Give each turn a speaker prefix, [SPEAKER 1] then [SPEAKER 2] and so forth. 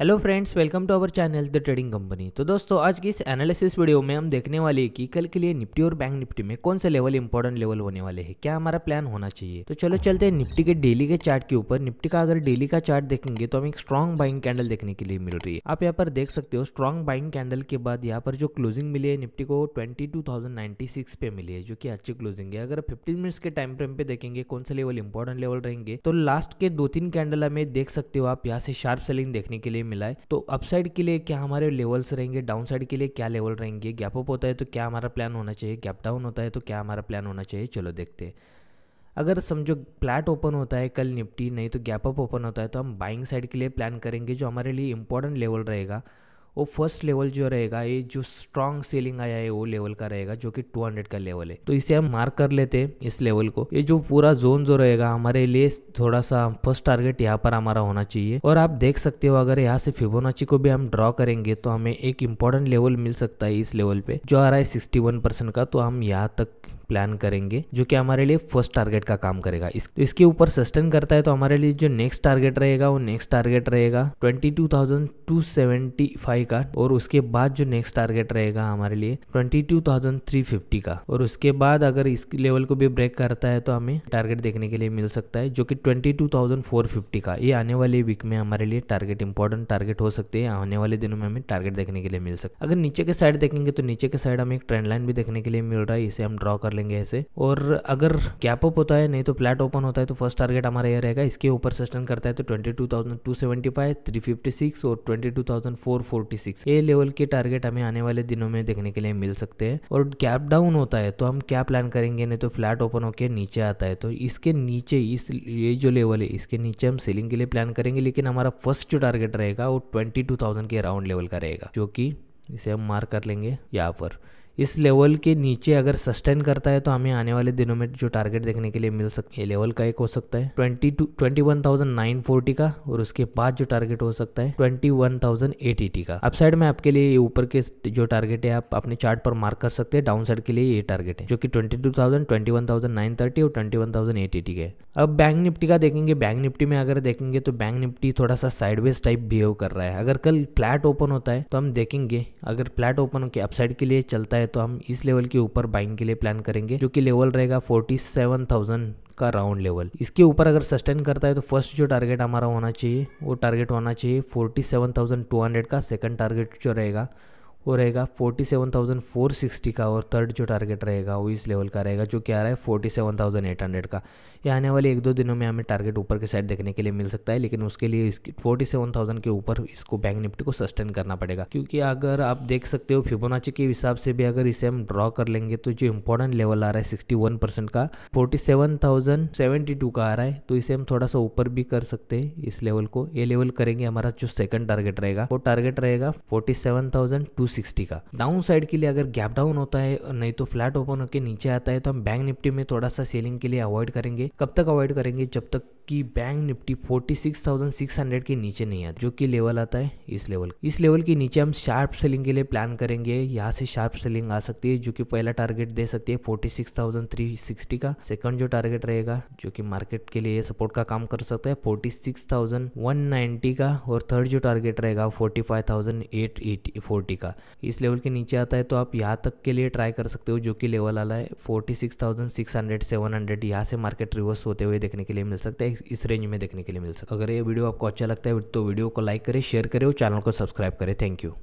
[SPEAKER 1] hello friends welcome to our channel the trading company तो दोस्तों आज की इस एनालिसिस वीडियो में हम देखने वाले हैं कि कल के लिए निफ्टी और बैंक निफ्टी में कौन से लेवल इंपॉर्टेंट लेवल होने वाले हैं क्या हमारा प्लान होना चाहिए तो चलो चलते हैं निफ्टी के डेली के चार्ट के ऊपर निफ्टी का अगर डेली का चार्ट देखेंगे तो हमें एक स्ट्रॉन्ग बाइंग कैंडल देखने के लिए मिल रही है आप यहाँ पर देख सकते हो स्ट्रॉन्ग बाइंग कैंडल के बाद यहाँ पर जो क्लोजिंग मिली है निफ्टी को ट्वेंटी पे मिली है जो की अच्छी क्लोजिंग है अगर फिफ्टीन मिनट्स के टाइम फ्रेम पे देखेंगे कौन से लेवल इंपॉर्टेंट लेवल रहेंगे तो लास्ट के दो तीन कैंडल हमें देख सकते हो आप यहाँ से शार्प सेलिंग देखने के लिए मिला है तो अपसाइड के लिए क्या हमारे लेवल्स रहेंगे डाउनसाइड के लिए क्या लेवल रहेंगे गैप अप होता है तो क्या हमारा प्लान होना चाहिए गैप डाउन होता है तो क्या हमारा प्लान होना चाहिए चलो देखते हैं अगर समझो प्लैट ओपन होता है कल निफ्टी नहीं तो गैप अप ओपन होता है तो हम बाइंग साइड के लिए प्लान करेंगे जो हमारे लिए इंपॉर्टेंट लेवल रहेगा वो फर्स्ट लेवल जो रहेगा ये जो स्ट्रॉन्ग सेलिंग आया है वो लेवल का रहेगा जो कि 200 का लेवल है तो इसे हम मार्क कर लेते हैं इस लेवल को ये जो पूरा जोन जो रहेगा हमारे लिए थोड़ा सा फर्स्ट टारगेट यहाँ पर हमारा होना चाहिए और आप देख सकते हो अगर यहाँ से फिबोनाची को भी हम ड्रॉ करेंगे तो हमें एक इम्पोर्टेंट लेवल मिल सकता है इस लेवल पे जो आ रहा है सिक्सटी का तो हम यहाँ तक प्लान करेंगे जो कि हमारे लिए फर्स्ट टारगेट का काम करेगा इस, इसके ऊपर सस्टेन करता है तो हमारे लिए जो नेक्स्ट टारगेट रहेगा वो नेक्स्ट टारगेट रहेगा twenty two thousand two seventy five का और उसके बाद जो नेक्स्ट टारगेट रहेगा हमारे लिए twenty two thousand three fifty का और उसके बाद अगर इस लेवल को भी ब्रेक करता है तो हमें टारगेट देखने के लिए मिल सकता है जो कि twenty two thousand four fifty का ये आने वाले वीक में हमारे लिए टारगेट इंपॉर्टेंट टारगेट हो सकते हैं आने वाले दिनों में हमें टारगेट देखने के लिए मिल सकता है अगर नीचे के साइड देखेंगे तो नीचे के साइड हमें एक ट्रेंड लाइन भी देखने के लिए मिल रहा है इसे हम ड्रॉ कर लेंगे ऐसे और अगर कैप अप होता है नहीं तो फ्लैट ओपन होता है तो फर्स्ट टारगेट हमारा यह रहेगा इसके ऊपर सस्टेन करता है तो twenty two thousand two seventy five three fifty six और twenty two thousand four forty six ये लेवल के टारगेट हमें आने वाले दिनों में देखने के लिए मिल सकते हैं और कैप डाउन होता है तो हम क्या प्लान करेंगे नहीं तो फ्लैट ओपन होकर नीचे आता है तो इसके नीचे इस ये जो लेवल है इसके नीचे हम सेलिंग के लिए प्लान करेंगे लेकिन हमारा फर्स्ट जो टारगेट रहेगा वो ट्वेंटी टू थाउजेंड के अराउंड लेवल का रहेगा जो कि इसे हम मार्क कर लेंगे यहाँ पर इस लेवल के नीचे अगर सस्टेन करता है तो हमें आने वाले दिनों में जो टारगेट देखने के लिए मिल सकते है लेवल का एक हो सकता है twenty two twenty one thousand nine forty का और उसके बाद जो टारगेट हो सकता है twenty one thousand eight eighty का अप साइड में आपके लिए ऊपर के जो टारगेट है आप अपने चार्ट पर मार्क कर सकते हैं डाउन साइड के लिए ये टारगेट है जो कि twenty two thousand twenty one thousand nine thirty और twenty one thousand eight eighty के अब बैंक निफ्टी का देखेंगे बैंक निफ्टी में अगर देखेंगे तो बैंक निफ्टी थोड़ा सा साइडवेज टाइप बिहेव कर रहा है अगर कल फ्लैट ओपन होता है तो हम देखेंगे अगर फ्लैट ओपन के अपसाइड के लिए चलता है तो हम इस लेवल के ऊपर बाइंग के लिए प्लान करेंगे जो कि लेवल रहेगा फोर्टी सेवन थाउजेंड का राउंड लेवल इसके ऊपर अगर सस्टेन करता है तो फर्स्ट जो टारगेट हमारा होना चाहिए वो टारगेट होना चाहिए forty seven thousand two hundred का सेकंड टारगेट जो रहेगा वो रहेगा 47,460 का और थर्ड जो टारगेट रहेगा वो इस लेवल का रहेगा जो क्या रहा है 47,800 का ये आने वाले एक दो दिनों में हमें टारगेट ऊपर के साइड देखने के लिए मिल सकता है लेकिन उसके लिए इसकी फोर्टी के ऊपर इसको बैंक निफ्टी को सस्टेन करना पड़ेगा क्योंकि अगर आप देख सकते हो फिबोनाची के हिसाब से भी अगर इसे हम ड्रॉ कर लेंगे तो जो इम्पोर्टेंट लेवल आ रहा है सिक्सटी का फोर्टी का आ रहा है तो इसे हम थोड़ा सा ऊपर भी कर सकते हैं इस लेवल को ये लेवल करेंगे हमारा जो सेकंड टारगेट रहेगा वो टारगेट रहेगा फोर्टी सिक्सटी का डाउन साइड के लिए अगर गैप डाउन होता है नहीं तो फ्लैट ओपन होकर नीचे आता है तो हम बैंक निफ्टी में थोड़ा सा सेलिंग के लिए अवॉइड करेंगे कब तक अवॉइड करेंगे जब तक कि बैंक निफ्टी 46,600 के नीचे नहीं आता जो कि लेवल आता है इस लेवल इस लेवल के नीचे हम शार्प सेलिंग के लिए प्लान करेंगे यहाँ से शार्प सेलिंग आ सकती है जो कि पहला टारगेट दे सकती है 46,360 का सेकंड जो टारगेट रहेगा जो कि मार्केट के लिए सपोर्ट का काम कर सकता है फोर्टी का और थर्ड जो टारगेट रहेगा फोर्टी का इस लेवल के नीचे आता है तो आप यहाँ तक के लिए ट्राई कर सकते हो जो कि लेवल आला है फोर्टी सिक्स यहाँ से मार्केट रिवर्स होते हुए देखने के लिए मिल सकता है इस रेंज में देखने के लिए मिल सकता अगर ये वीडियो आपको अच्छा लगता है तो वीडियो को लाइक करें शेयर करें और चैनल को सब्सक्राइब करें थैंक यू